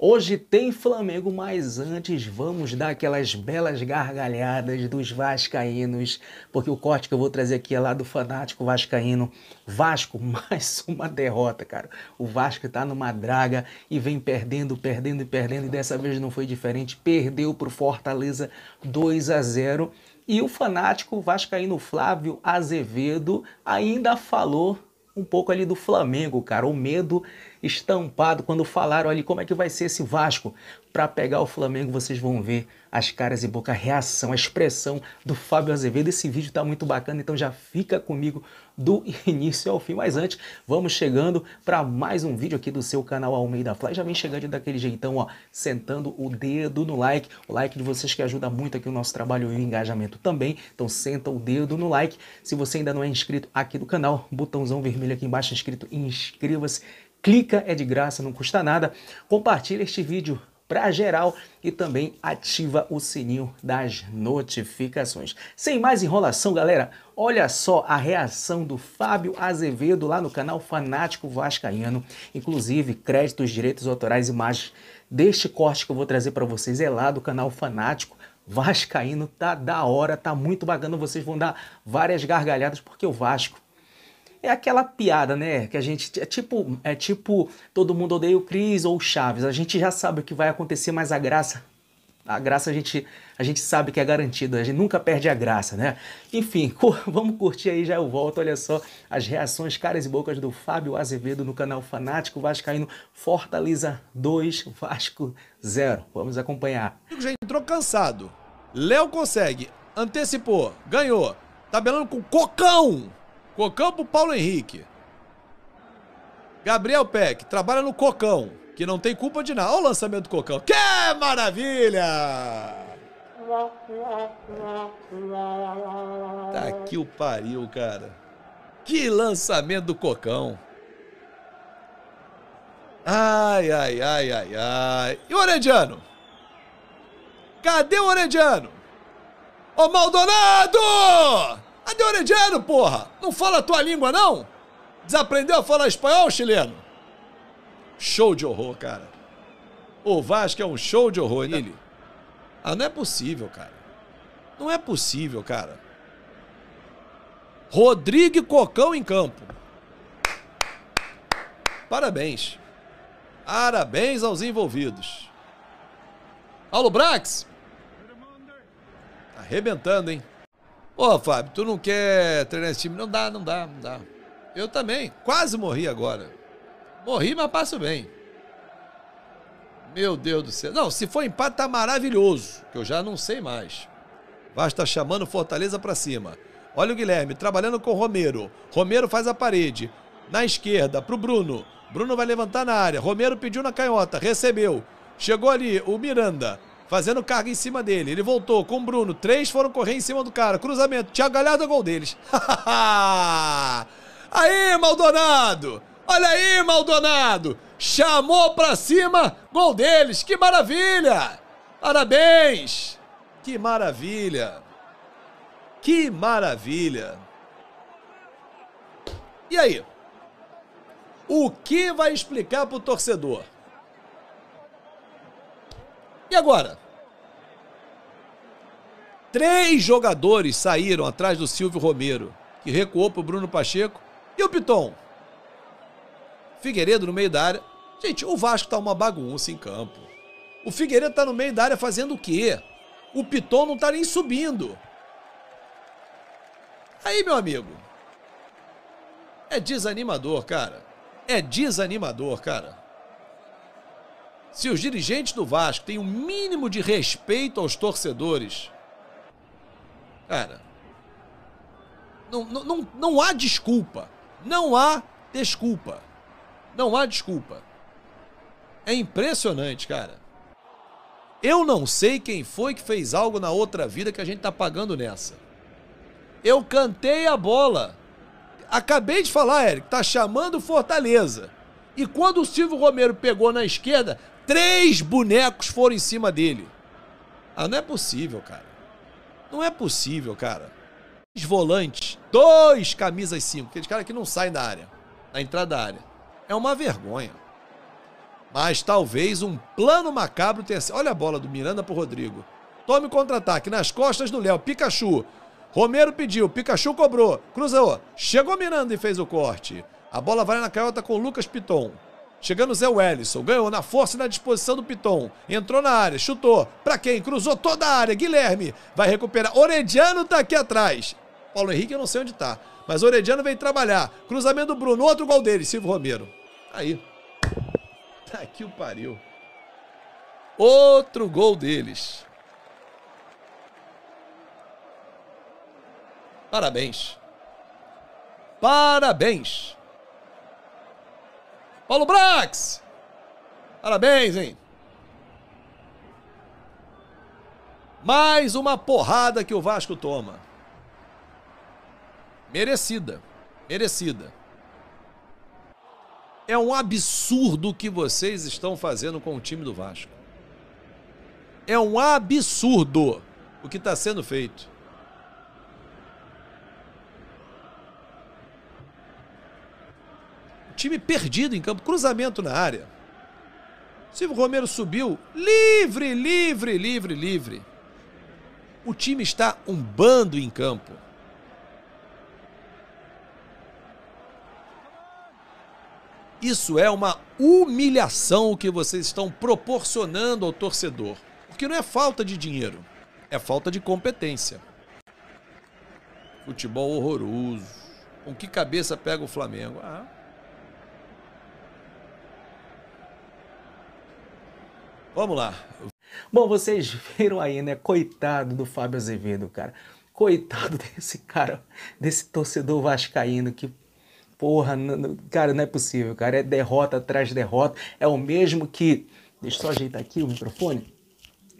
Hoje tem Flamengo, mas antes vamos dar aquelas belas gargalhadas dos vascaínos, porque o corte que eu vou trazer aqui é lá do fanático vascaíno. Vasco, mais uma derrota, cara. O Vasco está numa draga e vem perdendo, perdendo e perdendo, e dessa vez não foi diferente. Perdeu pro Fortaleza 2 a 0 e o fanático vascaíno Flávio Azevedo ainda falou um pouco ali do Flamengo, cara. O medo estampado quando falaram ali como é que vai ser esse Vasco para pegar o Flamengo, vocês vão ver as caras e boca, a reação, a expressão do Fábio Azevedo. Esse vídeo está muito bacana, então já fica comigo do início ao fim. Mas antes, vamos chegando para mais um vídeo aqui do seu canal Almeida Fly. Já vem chegando daquele jeitão, ó, sentando o dedo no like. O like de vocês que ajuda muito aqui o nosso trabalho e o engajamento também. Então senta o dedo no like. Se você ainda não é inscrito aqui do canal, botãozão vermelho aqui embaixo inscrito inscreva-se. Clica, é de graça, não custa nada. Compartilha este vídeo para geral e também ativa o sininho das notificações. Sem mais enrolação, galera, olha só a reação do Fábio Azevedo lá no canal Fanático Vascaíno, inclusive créditos, direitos autorais e mais deste corte que eu vou trazer para vocês é lá do canal Fanático Vascaíno, tá da hora, tá muito bacana, vocês vão dar várias gargalhadas porque o Vasco é aquela piada, né? Que a gente é tipo, é tipo todo mundo odeia o Cris ou o Chaves. A gente já sabe o que vai acontecer, mas a graça, a graça a gente, a gente sabe que é garantida. A gente nunca perde a graça, né? Enfim, cur, vamos curtir aí já eu volto. Olha só as reações caras e bocas do Fábio Azevedo no canal Fanático Vascaíno Fortaleza 2 Vasco 0. Vamos acompanhar. Já entrou cansado. Léo consegue, antecipou, ganhou. Tabelando com Cocão Cocão pro Paulo Henrique. Gabriel Peck, trabalha no Cocão, que não tem culpa de nada. Olha o lançamento do Cocão. Que maravilha! Tá aqui o pariu, cara. Que lançamento do Cocão. Ai, ai, ai, ai, ai. E o Orediano? Cadê o Orediano? Ô Maldonado! o Orediano, porra! Não fala a tua língua, não? Desaprendeu a falar espanhol, chileno? Show de horror, cara. O Vasco é um show de horror, Nili. Ah, não é possível, cara. Não é possível, cara. Rodrigo Cocão em campo. Parabéns. Parabéns aos envolvidos. Alô, Brax! Tá arrebentando, hein? Ô, oh, Fábio, tu não quer treinar esse time? Não dá, não dá, não dá. Eu também. Quase morri agora. Morri, mas passo bem. Meu Deus do céu. Não, se for empate, tá maravilhoso. Que eu já não sei mais. Vasco tá chamando Fortaleza para cima. Olha o Guilherme trabalhando com o Romero. Romero faz a parede. Na esquerda, pro Bruno. Bruno vai levantar na área. Romero pediu na canhota. Recebeu. Chegou ali o Miranda fazendo carga em cima dele. Ele voltou com o Bruno. Três foram correr em cima do cara. Cruzamento. Thiago Galhardo gol deles. aí, Maldonado! Olha aí, Maldonado! Chamou pra cima, gol deles. Que maravilha! Parabéns! Que maravilha! Que maravilha! E aí? O que vai explicar pro torcedor? E agora? Três jogadores saíram atrás do Silvio Romero, que recuou para o Bruno Pacheco. E o Piton? Figueiredo no meio da área. Gente, o Vasco tá uma bagunça em campo. O Figueiredo tá no meio da área fazendo o quê? O Piton não tá nem subindo. Aí, meu amigo. É desanimador, cara. É desanimador, cara. Se os dirigentes do Vasco têm o um mínimo de respeito aos torcedores, cara, não, não, não há desculpa. Não há desculpa. Não há desculpa. É impressionante, cara. Eu não sei quem foi que fez algo na outra vida que a gente tá pagando nessa. Eu cantei a bola. Acabei de falar, Eric, tá chamando Fortaleza. E quando o Silvio Romero pegou na esquerda, Três bonecos foram em cima dele. Ah, não é possível, cara. Não é possível, cara. Dois volantes, dois camisas cinco. Aqueles caras que não saem da área, da entrada da área. É uma vergonha. Mas talvez um plano macabro tenha sido. Olha a bola do Miranda pro Rodrigo. Tome contra-ataque nas costas do Léo. Pikachu. Romero pediu, Pikachu cobrou, cruzou. Chegou Miranda e fez o corte. A bola vai na canhota com o Lucas Piton. Chegando Zé Wellison, ganhou na força e na disposição do Piton. Entrou na área, chutou. Pra quem? Cruzou toda a área. Guilherme vai recuperar. Orediano tá aqui atrás. Paulo Henrique eu não sei onde tá. Mas Orediano vem trabalhar. Cruzamento do Bruno, outro gol dele, Silvio Romero. Aí. Tá aqui o pariu. Outro gol deles. Parabéns. Parabéns. Paulo Brax! Parabéns, hein? Mais uma porrada que o Vasco toma. Merecida. Merecida. É um absurdo o que vocês estão fazendo com o time do Vasco. É um absurdo o que está sendo feito. time perdido em campo, cruzamento na área. Silvio Romero subiu, livre, livre, livre, livre. O time está um bando em campo. Isso é uma humilhação que vocês estão proporcionando ao torcedor. Porque não é falta de dinheiro, é falta de competência. Futebol horroroso. Com que cabeça pega o Flamengo? Ah, Vamos lá. Bom, vocês viram aí, né? Coitado do Fábio Azevedo, cara. Coitado desse cara, desse torcedor vascaíno que porra, cara, não é possível, cara. É derrota atrás de derrota. É o mesmo que. Deixa eu só ajeitar aqui o microfone.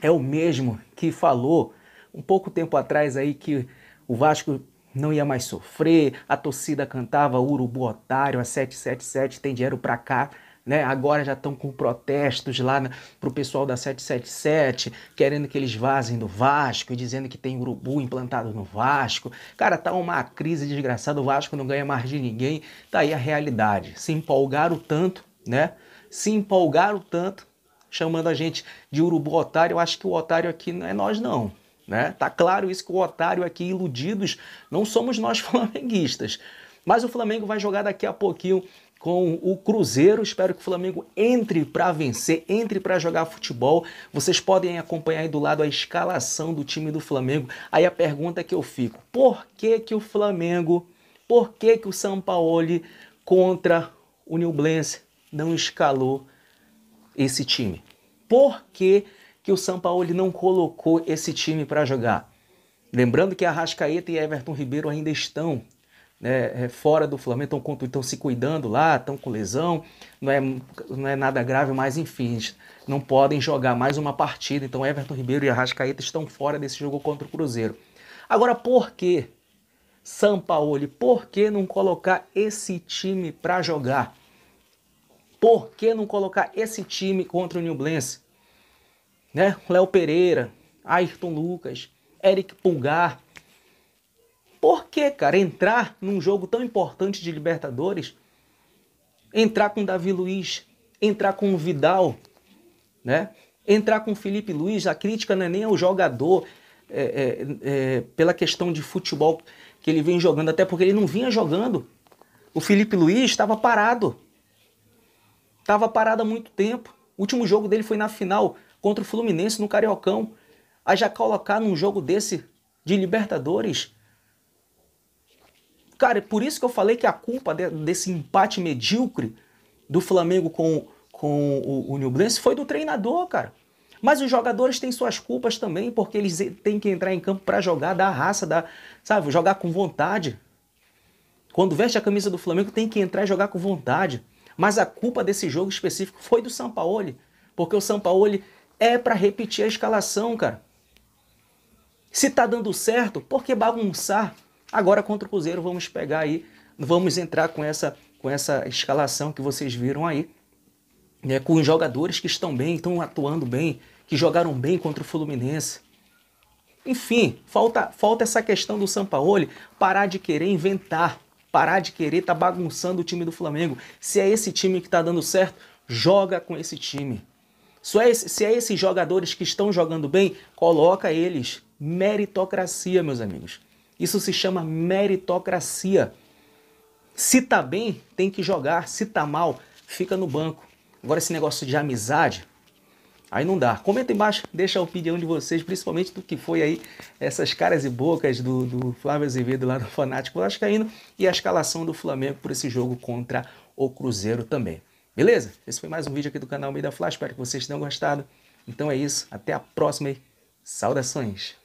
É o mesmo que falou um pouco tempo atrás aí que o Vasco não ia mais sofrer, a torcida cantava Urubu Otário, a 777 tem dinheiro pra cá né? Agora já estão com protestos lá para pro pessoal da 777, querendo que eles vazem do Vasco, dizendo que tem urubu implantado no Vasco. Cara, tá uma crise desgraçada, o Vasco não ganha mais de ninguém. Tá aí a realidade. Se empolgaram tanto, né? Se empolgaram tanto chamando a gente de urubu otário. Eu acho que o otário aqui não é nós não. Né? Tá claro isso que o otário aqui, iludidos, não somos nós flamenguistas. Mas o Flamengo vai jogar daqui a pouquinho com o Cruzeiro. Espero que o Flamengo entre para vencer, entre para jogar futebol. Vocês podem acompanhar aí do lado a escalação do time do Flamengo. Aí a pergunta que eu fico: por que que o Flamengo, por que que o Sampaoli contra o New Blance não escalou esse time? Por que que o Sampaoli não colocou esse time para jogar? Lembrando que a Rascaeta e Everton Ribeiro ainda estão né, é, fora do Flamengo, estão se cuidando lá, estão com lesão, não é, não é nada grave, mas enfim, não podem jogar mais uma partida. Então Everton Ribeiro e Arrascaeta estão fora desse jogo contra o Cruzeiro. Agora, por que Sampaoli, por que não colocar esse time para jogar? Por que não colocar esse time contra o New Blance? Né? Léo Pereira, Ayrton Lucas, Eric Pulgar, por que, cara, entrar num jogo tão importante de Libertadores, entrar com Davi Luiz, entrar com o Vidal, né? Entrar com o Felipe Luiz, a crítica não é nem ao jogador é, é, é, pela questão de futebol que ele vem jogando, até porque ele não vinha jogando. O Felipe Luiz estava parado. Estava parado há muito tempo. O último jogo dele foi na final contra o Fluminense no Cariocão. A já colocar num jogo desse de Libertadores, Cara, é por isso que eu falei que a culpa de, desse empate medíocre do Flamengo com, com o, o New Blance foi do treinador, cara. Mas os jogadores têm suas culpas também, porque eles têm que entrar em campo para jogar, dar raça, dar, sabe, jogar com vontade. Quando veste a camisa do Flamengo, tem que entrar e jogar com vontade. Mas a culpa desse jogo específico foi do Sampaoli, porque o Sampaoli é para repetir a escalação, cara. Se tá dando certo, por que bagunçar? Agora contra o Cruzeiro vamos pegar aí, vamos entrar com essa com essa escalação que vocês viram aí, né, com os jogadores que estão bem, estão atuando bem, que jogaram bem contra o Fluminense. Enfim, falta falta essa questão do Sampaoli parar de querer inventar, parar de querer tá bagunçando o time do Flamengo. Se é esse time que está dando certo, joga com esse time. Se é, esse, se é esses jogadores que estão jogando bem, coloca eles. Meritocracia, meus amigos. Isso se chama meritocracia. Se tá bem, tem que jogar. Se tá mal, fica no banco. Agora esse negócio de amizade, aí não dá. Comenta embaixo, deixa a opinião de vocês, principalmente do que foi aí essas caras e bocas do, do Flávio Azevedo lá do Fanático Vascaíno e a escalação do Flamengo por esse jogo contra o Cruzeiro também. Beleza? Esse foi mais um vídeo aqui do canal Meio da Flash, espero que vocês tenham gostado. Então é isso, até a próxima e saudações!